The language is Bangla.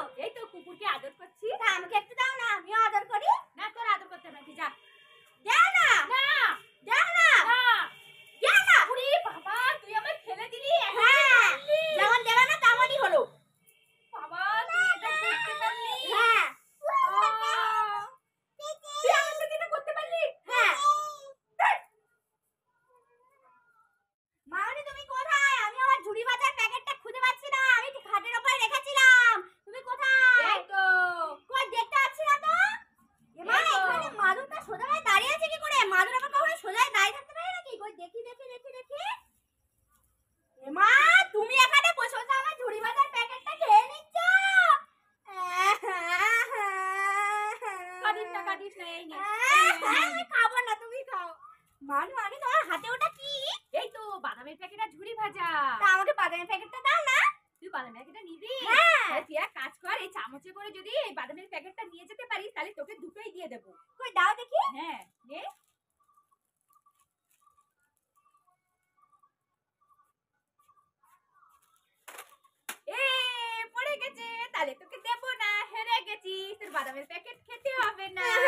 দাও এই তো কুকুরকে আদর বাড়ির টাকা দিস না এই নে আমি খাবো না তুমি খাও মানু আমি তোমার হাতে ওটা কি এই তো বাদামের প্যাকেট আর ঝুড়ি ভাজা তা আমাকে বাদামের প্যাকেটটা দাও না তুই বাদামের প্যাকেটটা নিবি হ্যাঁ তুই এক কাজ কর এই চামচে করে যদি এই বাদামের প্যাকেটটা নিয়ে যেতে পারিস তাহলে তোকে দুটোই দিয়ে দেবো কই দাও দেখি হ্যাঁ নে তাহলে তোকে দেবো না হেরে গেছিস তোর বাদামের প্যাকেট COVID now.